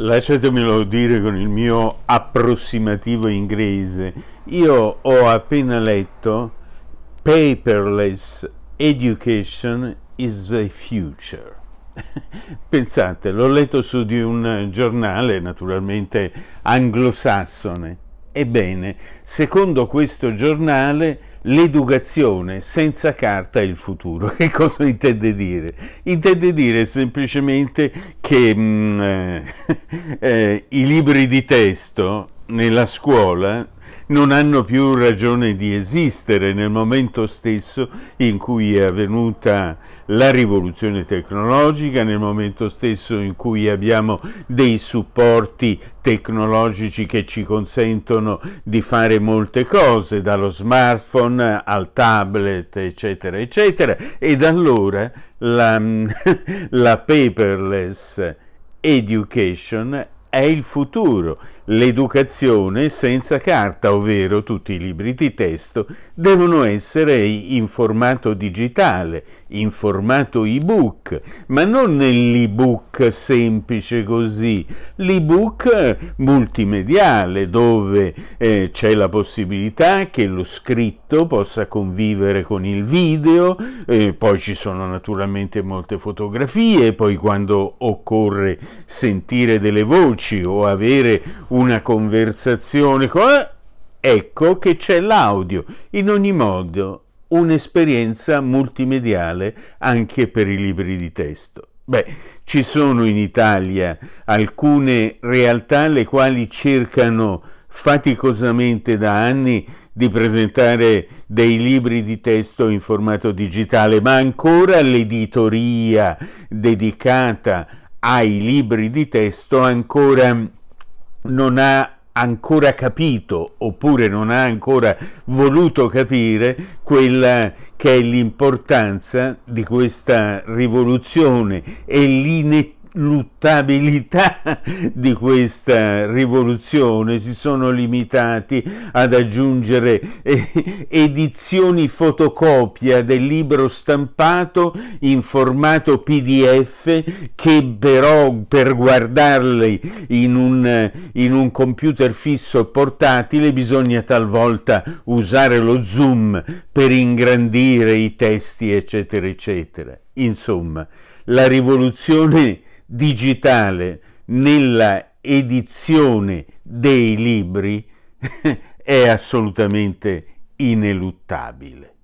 lasciatemelo dire con il mio approssimativo inglese, io ho appena letto Paperless Education is the Future. Pensate, l'ho letto su di un giornale naturalmente anglosassone. Ebbene, secondo questo giornale l'educazione senza carta è il futuro. Che cosa intende dire? Intende dire semplicemente che mh, mm, eh, eh, i libri di testo nella scuola non hanno più ragione di esistere nel momento stesso in cui è avvenuta la rivoluzione tecnologica, nel momento stesso in cui abbiamo dei supporti tecnologici che ci consentono di fare molte cose, dallo smartphone al tablet, eccetera, eccetera, ed allora la, la paperless education è il futuro l'educazione senza carta, ovvero tutti i libri di testo devono essere in formato digitale, in formato ebook, ma non nell'ebook semplice così, l'ebook multimediale dove eh, c'è la possibilità che lo scritto possa convivere con il video, eh, poi ci sono naturalmente molte fotografie, poi quando occorre sentire delle voci o avere un una conversazione, eh, ecco che c'è l'audio. In ogni modo, un'esperienza multimediale anche per i libri di testo. Beh, ci sono in Italia alcune realtà le quali cercano faticosamente da anni di presentare dei libri di testo in formato digitale, ma ancora l'editoria dedicata ai libri di testo ancora non ha ancora capito oppure non ha ancora voluto capire quella che è l'importanza di questa rivoluzione e l'inettività luttabilità di questa rivoluzione si sono limitati ad aggiungere eh, edizioni fotocopia del libro stampato in formato pdf che però per guardarli in un, in un computer fisso portatile bisogna talvolta usare lo zoom per ingrandire i testi eccetera eccetera insomma la rivoluzione digitale nella edizione dei libri è assolutamente ineluttabile.